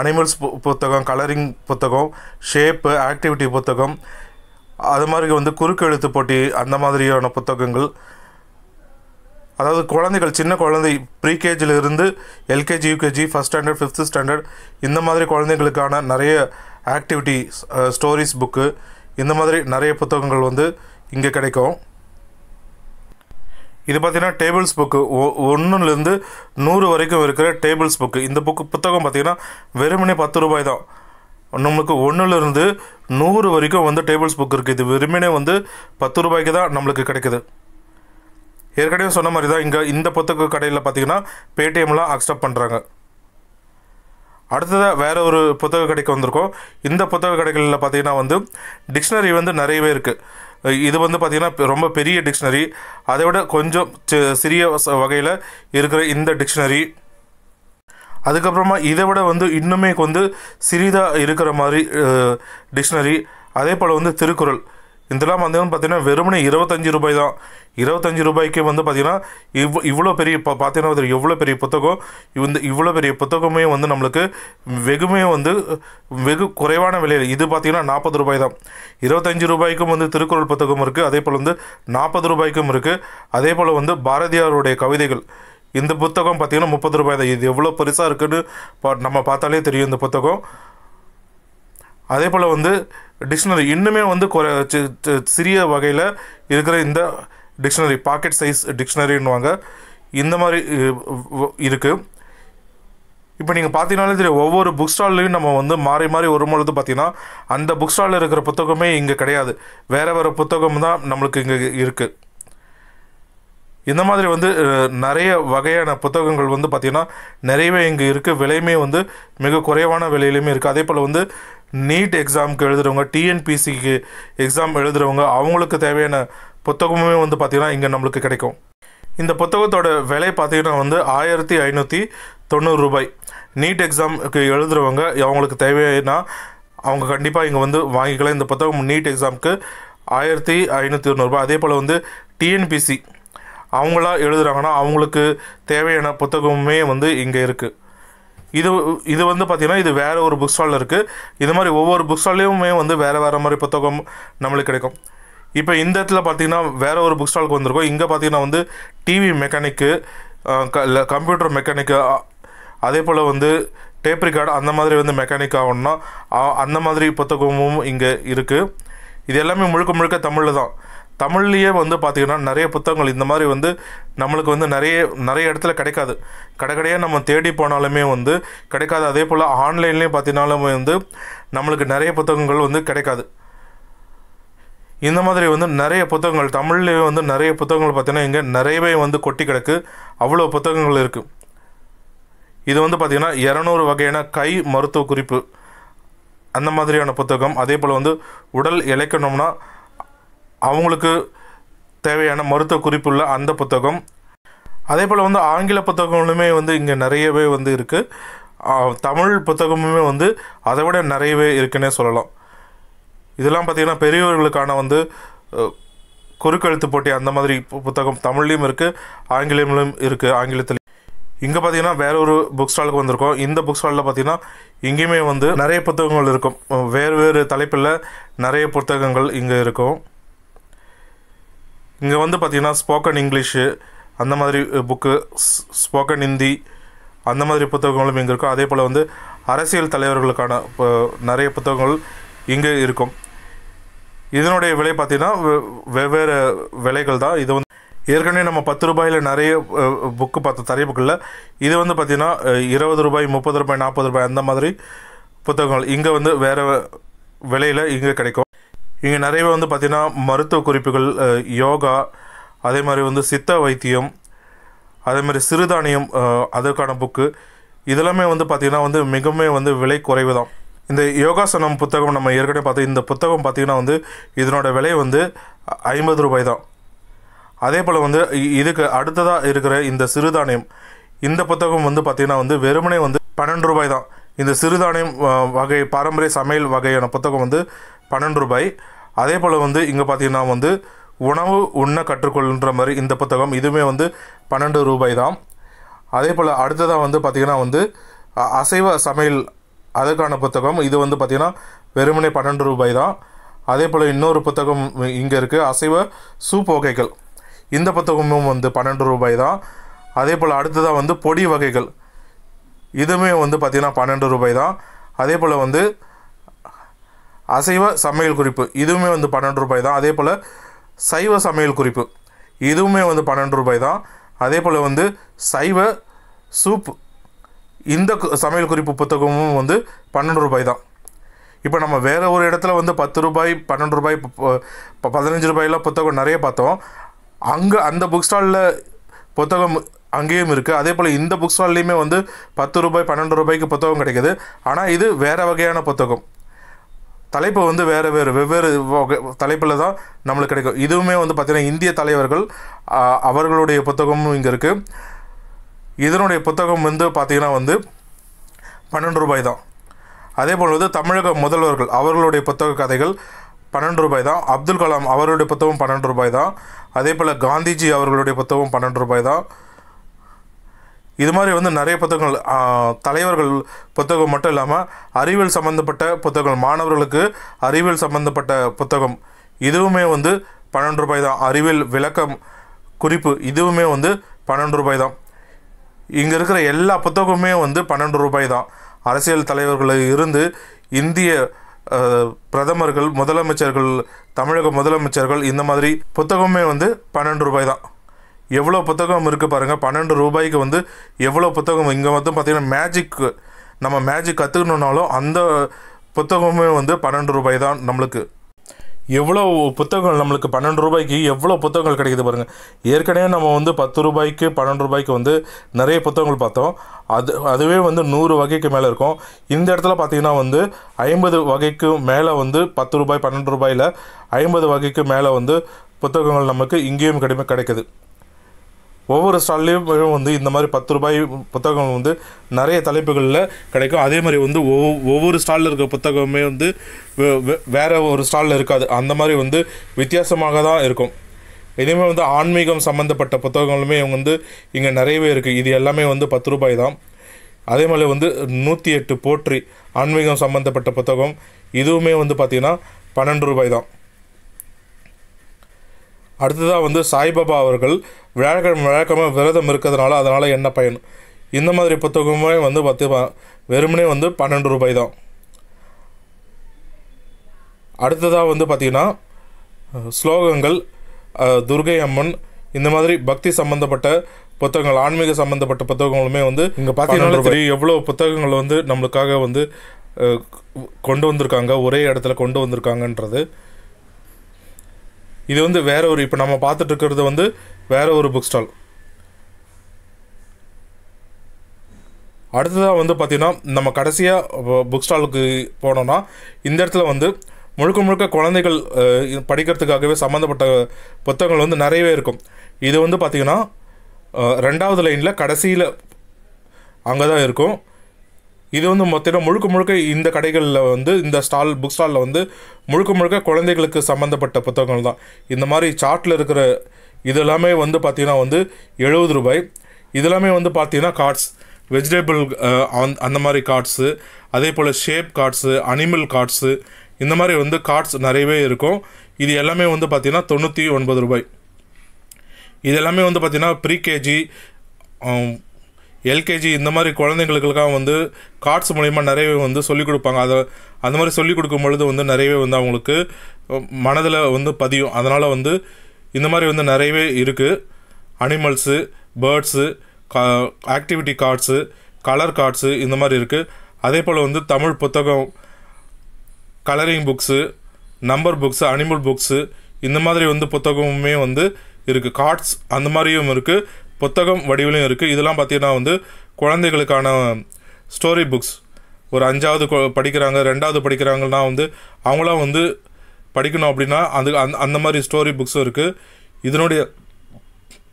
அனிமல்ஸ் புத்தகம் கலரிங் புத்தகம் ஷேப்பு ஆக்டிவிட்டி புத்தகம் அது மாதிரி வந்து குறுக்கு எழுத்து போட்டி அந்த மாதிரியான புத்தகங்கள் அதாவது குழந்தைகள் சின்ன குழந்தை ப்ரீகேஜிலிருந்து LKG UKG first standard fifth standard இந்த மாதிரி குழந்தைங்களுக்கான நிறைய ஆக்டிவிட்டி ஸ்டோரிஸ் புக்கு இந்த மாதிரி நிறைய புத்தகங்கள் வந்து இங்கே கிடைக்கும் இது பார்த்தீங்கன்னா டேபிள்ஸ் புக்கு ஒ ஒன்றுலேருந்து நூறு வரைக்கும் இருக்கிற டேபிள்ஸ் புக்கு இந்த புக்கு புத்தகம் பார்த்திங்கன்னா வெறுமனே பத்து ரூபாய் தான் நம்மளுக்கு ஒன்றுலேருந்து நூறு வரைக்கும் வந்து டேபிள்ஸ் புக் இருக்குது இது வெறுமனே வந்து பத்து ரூபாய்க்கு தான் நம்மளுக்கு கிடைக்குது ஏற்கனவே சொன்ன மாதிரி தான் இங்கே இந்த புத்தக கடையில் பார்த்திங்கன்னா பேடிஎம்லாம் அக்செப்ட் பண்ணுறாங்க அடுத்ததாக வேறு ஒரு புத்தக கடைக்கு வந்திருக்கோம் இந்த புத்தக கடைகளில் பார்த்திங்கன்னா வந்து டிக்ஷனரி வந்து நிறையவே இருக்குது இது வந்து பார்த்திங்கன்னா ரொம்ப பெரிய டிக்ஷனரி அதை விட கொஞ்சம் சிறிய வகையில் இருக்கிற இந்த டிக்ஷனரி அதுக்கப்புறமா இதை விட வந்து இன்னுமே வந்து சிறிதாக இருக்கிற மாதிரி டிக்ஷனரி அதே போல் வந்து திருக்குறள் இதெல்லாம் வந்து பார்த்தீங்கன்னா வெறுமனே இருபத்தஞ்சி ரூபாய் தான் இருபத்தஞ்சி ரூபாய்க்கு வந்து பார்த்திங்கன்னா இவ் இவ்வளோ பெரிய இப்போ பார்த்தீங்கன்னா எவ்வளோ பெரிய புத்தகம் இந்த இவ்வளோ பெரிய புத்தகமே வந்து நம்மளுக்கு வெகுமே வந்து வெகு குறைவான விலையில் இது பார்த்திங்கன்னா நாற்பது ரூபாய் தான் இருபத்தஞ்சி ரூபாய்க்கும் வந்து திருக்குறள் புத்தகம் இருக்குது அதே போல் வந்து நாற்பது ரூபாய்க்கும் இருக்குது அதே போல் வந்து பாரதியாருடைய கவிதைகள் இந்த புத்தகம் பார்த்திங்கன்னா முப்பது ரூபாய் தான் இது எவ்வளோ பெருசாக இருக்குதுன்னு நம்ம பார்த்தாலே தெரியும் இந்த புத்தகம் அதே போல் வந்து டிக்ஷனரி இன்னுமே வந்து சிறிய வகையில் இருக்கிற இந்த டிக்ஷனரி பாக்கெட் சைஸ் டிக்ஷனரின்வாங்க இந்த மாதிரி இருக்குது இப்போ நீங்கள் பார்த்தீங்கனாலே தெரியும் ஒவ்வொரு புக் ஸ்டால்லையும் நம்ம வந்து மாறி மாறி வரும்பொழுது பார்த்தீங்கன்னா அந்த புக் ஸ்டாலில் இருக்கிற புத்தகமே இங்கே கிடையாது வேறு வேறு புத்தகம் தான் நம்மளுக்கு இங்கே இருக்குது இந்த மாதிரி வந்து நிறைய வகையான புத்தகங்கள் வந்து பார்த்திங்கன்னா நிறையவே இங்கே இருக்குது விலையுமே வந்து மிக குறைவான விலையிலையுமே இருக்குது அதே போல் வந்து நீட் எக்ஸாமுக்கு எழுதுகிறவங்க டிஎன்பிசிக்கு எக்ஸாம் எழுதுகிறவங்க அவங்களுக்கு தேவையான புத்தகமுமே வந்து பார்த்திங்கன்னா இங்கே நம்மளுக்கு கிடைக்கும் இந்த புத்தகத்தோட விலை பார்த்திங்கன்னா வந்து ஆயிரத்தி ஐநூற்றி தொண்ணூறு ரூபாய் நீட் எக்ஸாமுக்கு எழுதுகிறவங்க அவங்களுக்கு தேவைன்னா அவங்க கண்டிப்பாக இங்கே வந்து வாங்கிக்கலாம் இந்த புத்தகம் நீட் எக்ஸாமுக்கு ஆயிரத்தி ஐநூற்றி தொண்ணூறுபா அதே போல் வந்து டிஎன்பிசி அவங்களா எழுதுகிறாங்கன்னா அவங்களுக்கு தேவையான புத்தகமுமே வந்து இங்கே இருக்குது இது இது வந்து பார்த்திங்கன்னா இது வேறு ஒரு புக் ஸ்டாலில் இருக்குது இது மாதிரி ஒவ்வொரு புக் ஸ்டால்லையுமே வந்து வேறு வேறு மாதிரி புத்தகம் நம்மளுக்கு கிடைக்கும் இப்போ இந்த இடத்துல பார்த்திங்கன்னா வேறு ஒரு புக் ஸ்டாலுக்கு வந்திருக்கோம் இங்கே பார்த்திங்கன்னா வந்து டிவி மெக்கானிக்கு கம்ப்யூட்டர் மெக்கானிக்கு அதே போல் வந்து டேப் ரிகார்டு அந்த மாதிரி வந்து மெக்கானிக் ஆகணும்னா அந்த மாதிரி புத்தகமும் இங்கே இருக்குது இது எல்லாமே முழுக்க முழுக்க தமிழில் தான் தமிழ்லேயே வந்து பார்த்திங்கன்னா நிறைய புத்தகங்கள் இந்த மாதிரி வந்து நம்மளுக்கு வந்து நிறைய நிறைய இடத்துல கிடைக்காது கடைக்கடையாக நம்ம தேடி போனாலுமே வந்து கிடைக்காது அதே போல் ஆன்லைன்லேயும் பார்த்தீங்கனாலுமே வந்து நம்மளுக்கு நிறைய புத்தகங்கள் வந்து கிடைக்காது இந்த மாதிரி வந்து நிறைய புத்தகங்கள் தமிழ்லேயே வந்து நிறைய புத்தகங்கள் பார்த்திங்கன்னா இங்கே நிறையவே வந்து கொட்டி கிடக்கு அவ்வளோ புத்தகங்கள் இருக்குது இது வந்து பார்த்திங்கன்னா இரநூறு வகையான கை மருத்துவ குறிப்பு அந்த மாதிரியான புத்தகம் அதே போல் வந்து உடல் இழைக்கணும்னா அவங்களுக்கு தேவையான மருத்துவ குறிப்புள்ள அந்த புத்தகம் அதே போல் வந்து ஆங்கில புத்தகங்களுமே வந்து இங்கே நிறையவே வந்து இருக்குது தமிழ் புத்தகமுமே வந்து அதை விட நிறையவே இருக்குன்னே சொல்லலாம் இதெல்லாம் பார்த்திங்கன்னா பெரியவர்களுக்கான வந்து குறுக்கெழுத்து போட்டி அந்த மாதிரி புத்தகம் தமிழ்லேயும் இருக்குது ஆங்கிலம்லையும் இருக்குது ஆங்கிலத்தில் இங்கே பார்த்தீங்கன்னா வேற ஒரு புக் ஸ்டாலுக்கு வந்திருக்கோம் இந்த புக் ஸ்டாலில் பார்த்தீங்கன்னா இங்கேயுமே வந்து நிறைய புத்தகங்கள் இருக்கும் வேறு வேறு தலைப்பில் நிறைய புத்தகங்கள் இங்கே இருக்கும் இங்கே வந்து பார்த்திங்கன்னா ஸ்போக்கன் இங்கிலீஷு அந்த மாதிரி புக்கு ஸ்போக்கன் ஹிந்தி அந்த மாதிரி புத்தகங்களும் இங்கே இருக்கும் அதே போல் வந்து அரசியல் தலைவர்களுக்கான நிறைய புத்தகங்கள் இங்கே இருக்கும் இதனுடைய விலை பார்த்திங்கன்னா வெவ்வேறு விலைகள் தான் இது வந்து ஏற்கனவே நம்ம பத்து ரூபாயில் நிறைய புக்கு பார்த்த தரைய இது வந்து பார்த்திங்கன்னா இருபது ரூபாய் முப்பது ரூபாய் நாற்பது ரூபாய் அந்த மாதிரி புத்தகங்கள் இங்கே வந்து வேறு விலையில் இங்கே கிடைக்கும் இங்கே நிறைய வந்து பார்த்திங்கன்னா மருத்துவ குறிப்புகள் யோகா அதே மாதிரி வந்து சித்த வைத்தியம் அதே மாதிரி சிறுதானியம் அதற்கான புக்கு இதெல்லாமே வந்து பார்த்திங்கன்னா வந்து மிகவும் வந்து விலை குறைவு தான் இந்த யோகாசனம் புத்தகம் நம்ம ஏற்கனவே பார்த்து இந்த புத்தகம் பார்த்திங்கன்னா வந்து இதனோட விலை வந்து ஐம்பது ரூபாய் தான் அதே போல் வந்து இதுக்கு அடுத்ததாக இருக்கிற இந்த சிறுதானியம் இந்த புத்தகம் வந்து பார்த்திங்கன்னா வந்து வெறுமனே வந்து பன்னெண்டு ரூபாய் தான் இந்த சிறுதானியம் வகை பாரம்பரிய சமையல் வகையான புத்தகம் வந்து பன்னெண்டு ரூபாய் அதே போல் வந்து இங்கே பார்த்தீங்கன்னா வந்து உணவு உண்ண கற்றுக்கொள்கின்ற மாதிரி இந்த புத்தகம் இதுவுமே வந்து பன்னெண்டு ரூபாய் தான் அதே போல் அடுத்ததாக வந்து பார்த்திங்கன்னா வந்து அசைவ சமையல் அதுக்கான புத்தகம் இது வந்து பார்த்திங்கன்னா வெறுமனே பன்னெண்டு ரூபாய் தான் அதே போல் இன்னொரு புத்தகம் இங்கே இருக்குது அசைவ சூப் வகைகள் இந்த புத்தகமும் வந்து பன்னெண்டு ரூபாய் தான் அதே போல் அடுத்ததாக வந்து பொடி வகைகள் இதுவுமே வந்து பார்த்திங்கன்னா பன்னெண்டு ரூபாய் தான் அதே போல் வந்து அசைவ சமையல் குறிப்பு இதுவுமே வந்து பன்னெண்டு ரூபாய் தான் அதே போல் சைவ சமையல் குறிப்பு இதுவுமே வந்து பன்னெண்டு ரூபாய் தான் அதே போல் வந்து சைவ சூப் இந்த சமையல் குறிப்பு புத்தகமும் வந்து பன்னெண்டு ரூபாய் தான் இப்போ நம்ம வேறு ஒரு இடத்துல வந்து பத்து ரூபாய் பன்னெண்டு ரூபாய் பதினஞ்சு ரூபாயெலாம் புத்தகம் நிறைய பார்த்தோம் அங்கே அந்த புக் ஸ்டாலில் புத்தகம் அங்கேயும் இருக்குது அதே போல் இந்த புக் ஸ்டால்லையுமே வந்து பத்து ரூபாய் பன்னெண்டு ரூபாய்க்கு புத்தகம் கிடைக்கிது ஆனால் இது வேறு வகையான புத்தகம் தலைப்பு வந்து வேறு வேறு வெவ்வேறு தலைப்பில் தான் நம்மளுக்கு கிடைக்கும் இதுவுமே வந்து பார்த்திங்கன்னா இந்திய தலைவர்கள் அவர்களுடைய புத்தகமும் இங்கே இருக்குது இதனுடைய புத்தகம் வந்து பார்த்திங்கன்னா வந்து பன்னெண்டு ரூபாய் தான் அதே போல் வந்து தமிழக முதல்வர்கள் அவர்களுடைய புத்தக கதைகள் பன்னெண்டு ரூபாய் தான் அப்துல் கலாம் அவருடைய புத்தகம் பன்னெண்டு ரூபாய் தான் அதே போல் காந்திஜி அவர்களுடைய புத்தகம் பன்னெண்டு ரூபாய் தான் இது மாதிரி வந்து நிறைய புத்தகங்கள் தலைவர்கள் புத்தகம் மட்டும் இல்லாமல் அறிவியல் சம்மந்தப்பட்ட புத்தகங்கள் மாணவர்களுக்கு அறிவியல் சம்மந்தப்பட்ட புத்தகம் இதுவுமே வந்து பன்னெண்டு ரூபாய் தான் அறிவியல் விளக்கம் குறிப்பு இதுவுமே வந்து பன்னெண்டு ரூபாய் தான் இங்கே இருக்கிற எல்லா புத்தகமுமே வந்து பன்னெண்டு ரூபாய் தான் அரசியல் தலைவர்களில் இருந்து இந்திய பிரதமர்கள் முதலமைச்சர்கள் தமிழக முதலமைச்சர்கள் இந்த மாதிரி புத்தகமே வந்து பன்னெண்டு ரூபாய் தான் எவ்வளோ புத்தகம் இருக்குது பாருங்கள் பன்னெண்டு ரூபாய்க்கு வந்து எவ்வளோ புத்தகம் இங்கே வந்து பார்த்திங்கன்னா மேஜிக் நம்ம மேஜிக் கற்றுக்கணுன்னாலும் அந்த புத்தகமே வந்து பன்னெண்டு ரூபாய் தான் நம்மளுக்கு எவ்வளோ புத்தகங்கள் நம்மளுக்கு பன்னெண்டு ரூபாய்க்கு எவ்வளோ புத்தகங்கள் கிடைக்குது பாருங்கள் ஏற்கனவே நம்ம வந்து பத்து ரூபாய்க்கு பன்னெண்டு ரூபாய்க்கு வந்து நிறைய புத்தகங்கள் பார்த்தோம் அது அதுவே வந்து நூறு வகைக்கு மேலே இருக்கும் இந்த இடத்துல பார்த்திங்கன்னா வந்து ஐம்பது வகைக்கு மேலே வந்து பத்து ரூபாய் பன்னெண்டு ரூபாயில் ஐம்பது வகைக்கு மேலே வந்து புத்தகங்கள் நமக்கு இங்கேயும் கிடைமை கிடைக்குது ஒவ்வொரு ஸ்டால்லையும் வந்து இந்த மாதிரி பத்து ரூபாய் புத்தகம் வந்து நிறைய தலைப்புகளில் கிடைக்கும் அதே மாதிரி வந்து ஒவ்வொரு ஸ்டாலில் இருக்க புத்தகமே வந்து வேறு ஒரு ஸ்டாலில் இருக்காது அந்த மாதிரி வந்து வித்தியாசமாக தான் இருக்கும் இதேமாதிரி வந்து ஆன்மீகம் சம்மந்தப்பட்ட புத்தகங்களுமே வந்து இங்கே நிறையவே இருக்குது இது எல்லாமே வந்து பத்து ரூபாய் தான் அதே மாதிரி வந்து நூற்றி எட்டு போற்றி ஆன்மீகம் சம்மந்தப்பட்ட புத்தகம் இதுவுமே வந்து பார்த்திங்கன்னா பன்னெண்டு ரூபாய் தான் அடுத்ததாக வந்து சாய்பாபா அவர்கள் வியாழக்கிழமை வியாழக்கிழமை விரதம் இருக்கிறதுனால அதனால் என்ன பயன் இந்த மாதிரி புத்தகமே வந்து பத்து வெறுமனே வந்து பன்னெண்டு ரூபாய் தான் அடுத்ததாக வந்து பார்த்திங்கன்னா ஸ்லோகங்கள் துர்கை அம்மன் இந்த மாதிரி பக்தி சம்மந்தப்பட்ட புத்தகங்கள் ஆன்மீக சம்மந்தப்பட்ட புத்தகங்களுமே வந்து இங்கே பார்த்தீங்கன்னா தெரியும் எவ்வளோ புத்தகங்கள் வந்து நம்மளுக்காக வந்து கொண்டு வந்திருக்காங்க ஒரே இடத்துல கொண்டு வந்திருக்காங்கன்றது இது வந்து வேற ஒரு இப்போ நம்ம பார்த்துட்டு இருக்கிறது வந்து வேற ஒரு புக் ஸ்டால் அடுத்ததாக வந்து பார்த்திங்கன்னா நம்ம கடைசியாக புக் ஸ்டாலுக்கு போனோம்னா இந்த இடத்துல வந்து முழுக்க முழுக்க குழந்தைகள் படிக்கிறதுக்காகவே சம்மந்தப்பட்ட புத்தகங்கள் வந்து நிறையவே இருக்கும் இது வந்து பார்த்திங்கன்னா ரெண்டாவது லைனில் கடைசியில் அங்கே தான் இருக்கும் இது வந்து மொத்தம் முழுக்க முழுக்க இந்த கடைகளில் வந்து இந்த ஸ்டால் புக் ஸ்டாலில் வந்து முழுக்க முழுக்க குழந்தைகளுக்கு சம்மந்தப்பட்ட புத்தகங்கள் தான் இந்த மாதிரி சார்ட்டில் இருக்கிற இது எல்லாமே வந்து பார்த்திங்கன்னா வந்து எழுபது ரூபாய் இதெல்லாமே வந்து பார்த்திங்கன்னா கார்ட்ஸ் வெஜிடபிள் அந் அந்த மாதிரி கார்ட்ஸு அதே போல் ஷேப் கார்ட்ஸு அனிமல் கார்ட்ஸு இந்த மாதிரி வந்து கார்ட்ஸ் நிறையவே இருக்கும் இது எல்லாமே வந்து பார்த்திங்கன்னா தொண்ணூற்றி ஒன்பது ரூபாய் இது எல்லாமே வந்து பார்த்திங்கன்னா ப்ரீகேஜி எல்கேஜி இந்த மாதிரி குழந்தைங்களுக்கெல்லாம் வந்து கார்ட்ஸ் மூலிமா நிறையவே வந்து சொல்லிக் கொடுப்பாங்க அதை அந்த மாதிரி சொல்லிக் கொடுக்கும் பொழுது வந்து நிறையவே வந்து அவங்களுக்கு மனதில் வந்து பதியும் அதனால் வந்து இந்த மாதிரி வந்து நிறையவே இருக்குது அனிமல்ஸு பேர்ட்ஸு கா ஆக்டிவிட்டி கார்ட்ஸு கலர் கார்ட்ஸு இந்த மாதிரி இருக்குது அதே போல் வந்து தமிழ் புத்தகம் colouring books number books animal books இந்த மாதிரி வந்து புத்தகமுமே வந்து இருக்குது கார்ட்ஸ் அந்த மாதிரியும் இருக்குது புத்தகம் வடிவிலையும் இருக்குது இதெல்லாம் பார்த்தீங்கன்னா வந்து குழந்தைகளுக்கான ஸ்டோரி புக்ஸ் ஒரு அஞ்சாவது படிக்கிறாங்க ரெண்டாவது படிக்கிறாங்கன்னா வந்து அவங்களாம் வந்து படிக்கணும் அப்படின்னா அது அந் அந்த மாதிரி ஸ்டோரி புக்ஸும் இருக்குது இதனுடைய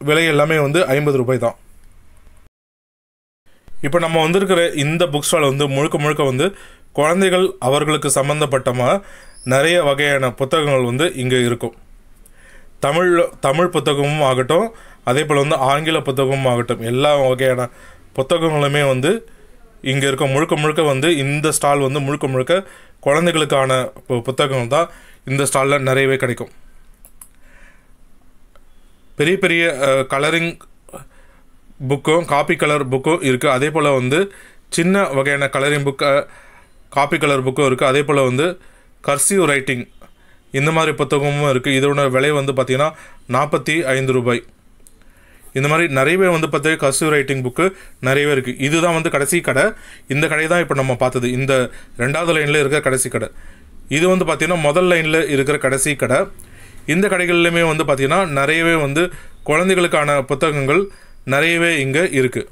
விலை எல்லாமே வந்து ஐம்பது ரூபாய் தான் இப்போ நம்ம வந்திருக்கிற இந்த புக் ஸ்டால் வந்து முழுக்க முழுக்க வந்து குழந்தைகள் அவர்களுக்கு சம்மந்தப்பட்டமாக நிறைய வகையான புத்தகங்கள் வந்து இங்கே இருக்கும் தமிழ் தமிழ் புத்தகமும் ஆகட்டும் அதே போல் வந்து ஆங்கில புத்தகமும் ஆகட்டும் எல்லா வகையான புத்தகங்களுமே வந்து இங்கே இருக்க முழுக்க முழுக்க வந்து இந்த ஸ்டால் வந்து முழுக்க முழுக்க குழந்தைகளுக்கான புத்தகங்கள் தான் இந்த ஸ்டாலில் நிறையவே கிடைக்கும் பெரிய பெரிய கலரிங் புக்கும் காப்பி கலர் புக்கும் இருக்குது அதே போல் வந்து சின்ன வகையான கலரிங் புக்கு காப்பி கலர் புக்கும் இருக்குது அதே போல் வந்து கர்சிவ் ரைட்டிங் இந்த மாதிரி புத்தகமும் இருக்குது இதோட விலை வந்து பார்த்திங்கன்னா நாற்பத்தி ஐந்து ரூபாய் இந்த மாதிரி நிறையவே வந்து பார்த்தீங்கன்னா கசு ரைட்டிங் புக்கு நிறையவே இருக்குது இதுதான் வந்து கடைசி கடை இந்த கடை தான் இப்போ நம்ம பார்த்தது இந்த ரெண்டாவது லைனில் இருக்கிற கடைசி கடை இது வந்து பார்த்திங்கன்னா முதல் லைனில் இருக்கிற கடைசி கடை இந்த கடைகள்லையுமே வந்து பார்த்திங்கன்னா நிறையவே வந்து குழந்தைகளுக்கான புத்தகங்கள் நிறையவே இங்கே இருக்குது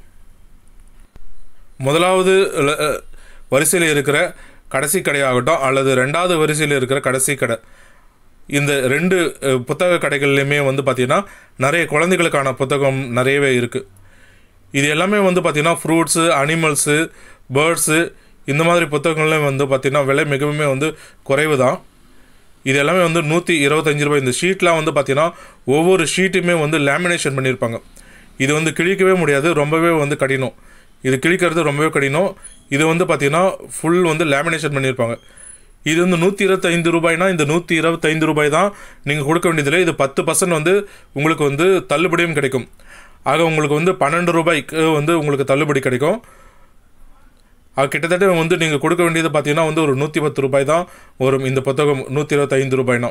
முதலாவது வரிசையில் இருக்கிற கடைசி கடையாகட்டும் அல்லது ரெண்டாவது வரிசையில் இருக்கிற கடைசி கடை இந்த ரெண்டு புத்தக கடைகள்லையுமே வந்து பார்த்திங்கன்னா நிறைய குழந்தைகளுக்கான புத்தகம் நிறையவே இருக்குது இது எல்லாமே வந்து பார்த்திங்கன்னா ஃப்ரூட்ஸு அனிமல்ஸு பேர்ட்ஸு இந்த மாதிரி புத்தகங்கள்லாம் வந்து பார்த்திங்கன்னா விலை மிகவுமே வந்து குறைவு தான் இது எல்லாமே வந்து நூற்றி இருபத்தஞ்சி ரூபாய் இந்த ஷீட்லாம் வந்து பார்த்திங்கன்னா ஒவ்வொரு ஷீட்டுமே வந்து லேமினேஷன் பண்ணியிருப்பாங்க இது வந்து கிழிக்கவே முடியாது ரொம்பவே வந்து கடினம் இது கிழிக்கிறது ரொம்பவே கடினம் இது வந்து பார்த்திங்கன்னா ஃபுல் வந்து லேமினேஷன் பண்ணியிருப்பாங்க இது வந்து நூற்றி இருபத்தைந்து ரூபாய்னா இந்த நூற்றி இருபத்தைந்து ரூபாய் தான் நீங்கள் கொடுக்க வேண்டியதில்லை இது பத்து பர்சன்ட் வந்து உங்களுக்கு வந்து தள்ளுபடியும் கிடைக்கும் ஆக உங்களுக்கு வந்து பன்னெண்டு ரூபாய்க்கு வந்து உங்களுக்கு தள்ளுபடி கிடைக்கும் கிட்டத்தட்ட வந்து நீங்கள் கொடுக்க வேண்டியது பார்த்தீங்கன்னா வந்து ஒரு நூற்றி பத்து ரூபாய் தான் வரும் இந்த புத்தகம் நூற்றி இருபத்தைந்து ரூபாய்னா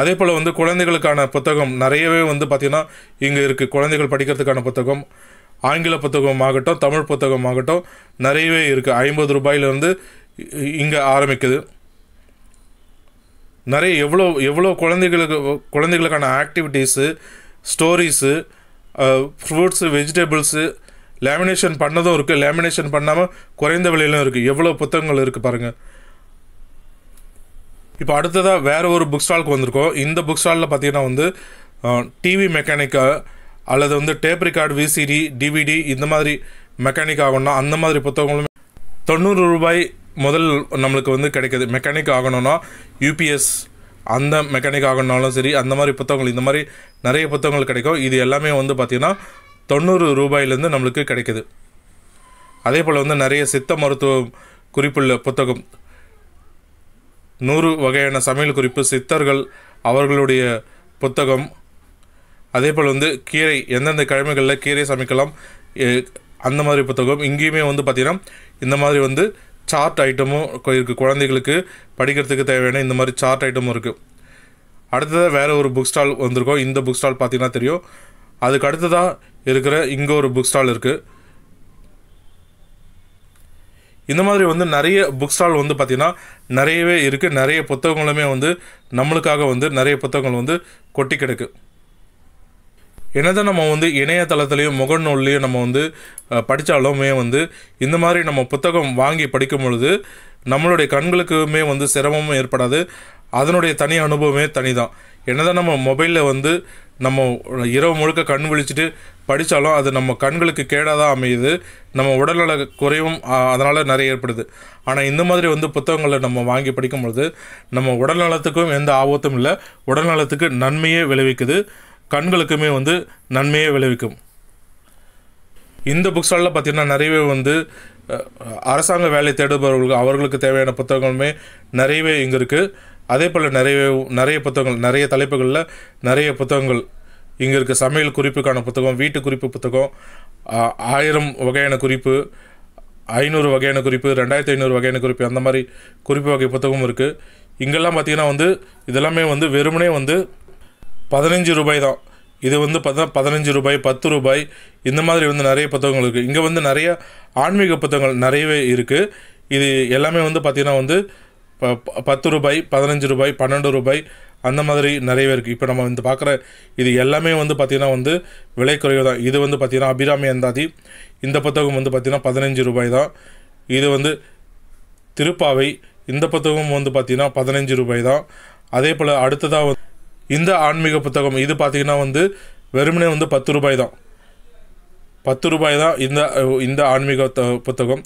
அதே போல் வந்து குழந்தைகளுக்கான புத்தகம் நிறையவே வந்து பார்த்திங்கன்னா இங்கே இருக்குது குழந்தைகள் படிக்கிறதுக்கான புத்தகம் ஆங்கில புத்தகம் ஆகட்டும் தமிழ் புத்தகம் ஆகட்டும் நிறையவே இருக்குது ஐம்பது ரூபாயிலேருந்து இங்கே ஆரம்பிக்குது நிறைய எவ்வளோ எவ்வளோ குழந்தைகளுக்கு குழந்தைகளுக்கான activities stories fruits vegetables lamination பண்ணதும் இருக்குது லேமினேஷன் பண்ணாமல் குறைந்த விலையிலும் இருக்குது எவ்வளோ புத்தகங்கள் இருக்குது பாருங்கள் இப்போ அடுத்ததாக வேறு ஒரு புக் ஸ்டாலுக்கு வந்திருக்கோம் இந்த புக் ஸ்டாலில் பார்த்தீங்கன்னா வந்து டிவி மெக்கானிக்கா அல்லது வந்து டேப் ரெக்கார்டு விசிடி டிவிடி இந்த மாதிரி மெக்கானிக் ஆகணும்னா அந்த மாதிரி புத்தகங்களும் தொண்ணூறு ரூபாய் முதல் நம்மளுக்கு வந்து கிடைக்கிது மெக்கானிக் ஆகணும்னா யூபிஎஸ் அந்த மெக்கானிக் ஆகணும்னாலும் சரி அந்த மாதிரி புத்தகங்கள் இந்த மாதிரி நிறைய புத்தகங்கள் கிடைக்கும் இது எல்லாமே வந்து பார்த்திங்கன்னா தொண்ணூறு ரூபாயிலேருந்து நம்மளுக்கு கிடைக்கிது அதே போல் வந்து நிறைய சித்த மருத்துவ குறிப்புள்ள புத்தகம் நூறு வகையான சமையல் குறிப்பு சித்தர்கள் அவர்களுடைய புத்தகம் அதே போல் வந்து கீரை எந்தெந்த கிழமைகளில் கீரை சமைக்கலாம் அந்த மாதிரி புத்தகம் இங்கேயுமே வந்து பார்த்திங்கன்னா இந்த மாதிரி வந்து சார்ட் ஐட்டமும் இருக்குது குழந்தைகளுக்கு படிக்கிறதுக்கு தேவையான இந்த மாதிரி சார்ட் ஐட்டமும் இருக்குது அடுத்ததாக வேறு ஒரு புக் ஸ்டால் வந்திருக்கோம் இந்த புக் ஸ்டால் பார்த்தீங்கன்னா தெரியும் அதுக்கு அடுத்ததாக இருக்கிற இங்கே ஒரு புக் ஸ்டால் இருக்குது இந்த மாதிரி வந்து நிறைய புக் ஸ்டால் வந்து பார்த்திங்கன்னா நிறையவே இருக்குது நிறைய புத்தகங்களுமே வந்து நம்மளுக்காக வந்து நிறைய புத்தகங்கள் வந்து கொட்டி கிடக்கு என்னதான் நம்ம வந்து இணையதளத்துலேயும் முகநூல்லையும் நம்ம வந்து படித்தாலுமே வந்து இந்த மாதிரி நம்ம புத்தகம் வாங்கி படிக்கும் பொழுது நம்மளுடைய கண்களுக்குமே வந்து சிரமமும் ஏற்படாது அதனுடைய தனி அனுபவமே தனி தான் என்னதான் நம்ம மொபைலில் வந்து நம்ம இரவு முழுக்க கண் விழிச்சிட்டு படித்தாலும் அது நம்ம கண்களுக்கு கேடாக தான் அமையுது நம்ம உடல்நல குறைவும் அதனால் நிறைய ஏற்படுது ஆனால் இந்த மாதிரி வந்து புத்தகங்களை நம்ம வாங்கி படிக்கும் பொழுது நம்ம உடல்நலத்துக்கும் எந்த ஆபத்தும் இல்லை உடல்நலத்துக்கு நன்மையே விளைவிக்குது கண்களுக்குமே வந்து நன்மையை விளைவிக்கும் இந்த புக் ஸ்டாலில் பார்த்திங்கன்னா நிறையவே வந்து அரசாங்க வேலை தேடுபவர்களுக்கு அவர்களுக்கு தேவையான புத்தகங்களுமே நிறையவே இங்கே இருக்குது அதே போல் நிறைய நிறைய புத்தகங்கள் நிறைய தலைப்புகளில் நிறைய புத்தகங்கள் இங்கே இருக்குது சமையல் குறிப்புக்கான புத்தகம் வீட்டு குறிப்பு புத்தகம் ஆயிரம் வகையான குறிப்பு ஐநூறு வகையான குறிப்பு ரெண்டாயிரத்தி ஐநூறு வகையான குறிப்பு அந்த மாதிரி குறிப்பு வகை புத்தகமும் இருக்குது இங்கெல்லாம் பார்த்திங்கன்னா வந்து இதெல்லாமே வந்து வெறுமனே வந்து பதினஞ்சு ரூபாய் தான் இது வந்து பார்த்தா பதினஞ்சு ரூபாய் பத்து ரூபாய் இந்த மாதிரி வந்து நிறைய புத்தகங்கள் இருக்குது இங்கே வந்து நிறைய ஆன்மீக புத்தகங்கள் நிறையவே இருக்குது இது எல்லாமே வந்து பார்த்திங்கன்னா வந்து பத்து ரூபாய் பதினஞ்சு ரூபாய் பன்னெண்டு ரூபாய் அந்த மாதிரி நிறையவே இருக்குது இப்போ நம்ம வந்து பார்க்குற இது எல்லாமே வந்து பார்த்திங்கன்னா வந்து விலை குறைவு தான் இது வந்து பார்த்திங்கன்னா அபிராமி அந்தாதி இந்த புத்தகம் வந்து பார்த்திங்கன்னா பதினஞ்சு ரூபாய் தான் இது வந்து திருப்பாவை இந்த புத்தகம் வந்து பார்த்திங்கன்னா பதினஞ்சு ரூபாய் தான் அதே போல் அடுத்ததாக இந்த ஆன்மீக புத்தகம் இது பார்த்திங்கன்னா வந்து வெறுமனே வந்து பத்து ரூபாய் தான் பத்து ரூபாய் தான் இந்த இந்த ஆன்மீக புத்தகம்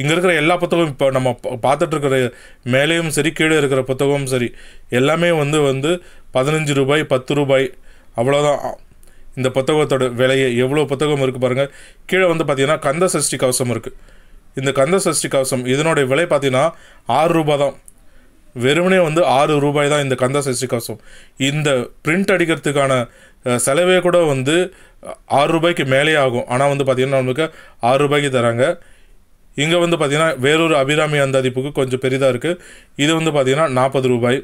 இங்கே இருக்கிற எல்லா புத்தகமும் இப்போ நம்ம பார்த்துட்ருக்கிற மேலேயும் சரி கீழே இருக்கிற புத்தகமும் சரி எல்லாமே வந்து வந்து பதினஞ்சு ரூபாய் பத்து ரூபாய் அவ்வளோதான் இந்த புத்தகத்தோட விலையை எவ்வளோ புத்தகம் இருக்குது பாருங்கள் கீழே வந்து பார்த்திங்கன்னா கந்த சஷ்டி கவசம் இருக்குது இந்த கந்த சஷ்டி கவசம் இதனுடைய விலை பார்த்திங்கன்னா ஆறு ரூபா தான் வெறுமனே வந்து ஆறு ரூபாய் தான் இந்த கந்தா சஷ்டி கவசம் இந்த பிரிண்ட் அடிக்கிறதுக்கான செலவே கூட வந்து ஆறு ரூபாய்க்கு மேலே ஆகும் ஆனால் வந்து பார்த்திங்கன்னா நம்மளுக்கு ஆறு ரூபாய்க்கு தராங்க இங்கே வந்து பார்த்திங்கன்னா வேறொரு அபிராமி அந்தாதிப்புக்கு கொஞ்சம் பெரிதாக இருக்குது இது வந்து பார்த்திங்கன்னா நாற்பது ரூபாய்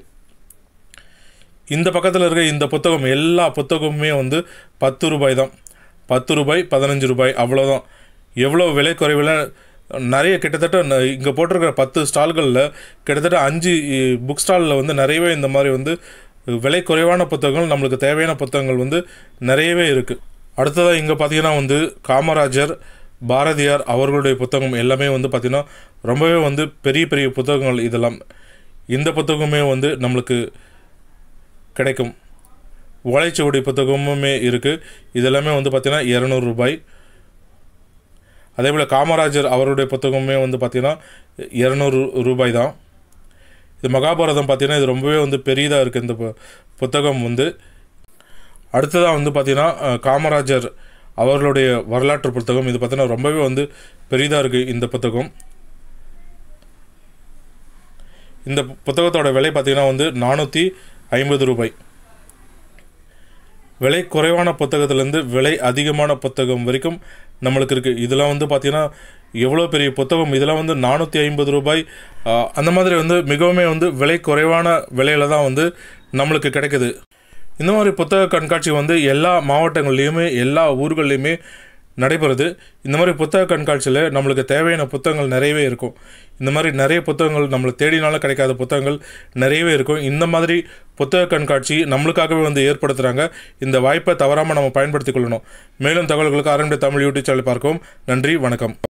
இந்த பக்கத்தில் இருக்க இந்த புத்தகம் எல்லா புத்தகமுமே வந்து பத்து ரூபாய் தான் பத்து ரூபாய் பதினஞ்சு ரூபாய் அவ்வளோதான் எவ்வளோ விலை குறைவில் நிறைய கிட்டத்தட்ட இங்கே போட்டிருக்கிற பத்து ஸ்டால்களில் கிட்டத்தட்ட அஞ்சு புக் ஸ்டாலில் வந்து நிறையவே இந்த மாதிரி வந்து விலை குறைவான புத்தகங்கள் நம்மளுக்கு தேவையான புத்தகங்கள் வந்து நிறையவே இருக்குது அடுத்ததாக இங்கே பார்த்தீங்கன்னா வந்து காமராஜர் பாரதியார் அவர்களுடைய புத்தகம் எல்லாமே வந்து பார்த்திங்கன்னா ரொம்பவே வந்து பெரிய பெரிய புத்தகங்கள் இதெல்லாம் இந்த புத்தகமே வந்து நம்மளுக்கு கிடைக்கும் ஓலைச்சுவடி புத்தகமுமே இருக்குது இதெல்லாமே வந்து பார்த்திங்கன்னா இரநூறுபாய் ரூபாய் அதே போல் காமராஜர் அவருடைய புத்தகமே வந்து பார்த்திங்கன்னா இரநூறு ரூபாய் தான் இது மகாபாரதம் பார்த்திங்கன்னா இது ரொம்பவே வந்து பெரியதாக இருக்குது இந்த புத்தகம் வந்து அடுத்ததாக வந்து பார்த்திங்கன்னா காமராஜர் அவர்களுடைய வரலாற்று புத்தகம் இது பார்த்திங்கன்னா ரொம்பவே வந்து பெரிதாக இருக்குது இந்த புத்தகம் இந்த புத்தகத்தோட விலை பார்த்திங்கன்னா வந்து நானூற்றி ஐம்பது ரூபாய் விலை குறைவான புத்தகத்திலேருந்து விலை அதிகமான புத்தகம் வரைக்கும் நம்மளுக்கு இருக்குது இதெல்லாம் வந்து பார்த்திங்கன்னா எவ்வளோ பெரிய புத்தகம் இதெல்லாம் வந்து நானூற்றி ஐம்பது ரூபாய் அந்த மாதிரி வந்து மிகவுமே வந்து விலை குறைவான விலையில் தான் வந்து நம்மளுக்கு கிடைக்குது இந்த மாதிரி புத்தக கண்காட்சி வந்து எல்லா மாவட்டங்கள்லேயுமே எல்லா ஊர்கள்லேயுமே நடைபெறுது இந்த மாதிரி புத்தக கண்காட்சியில் நம்மளுக்கு தேவையான புத்தகங்கள் நிறையவே இருக்கும் இந்த மாதிரி நிறைய புத்தகங்கள் நம்மளை தேடினாலும் கிடைக்காத புத்தகங்கள் நிறையவே இருக்கும் இந்த மாதிரி புத்தக கண்காட்சி நம்மளுக்காகவே வந்து ஏற்படுத்துகிறாங்க இந்த வாய்ப்பை தவறாமல் நம்ம பயன்படுத்திக் கொள்ளணும் மேலும் தகவல்களுக்கு ஆரம்பிய தமிழ் யூடியூப் சேனல் பார்க்கவும் நன்றி வணக்கம்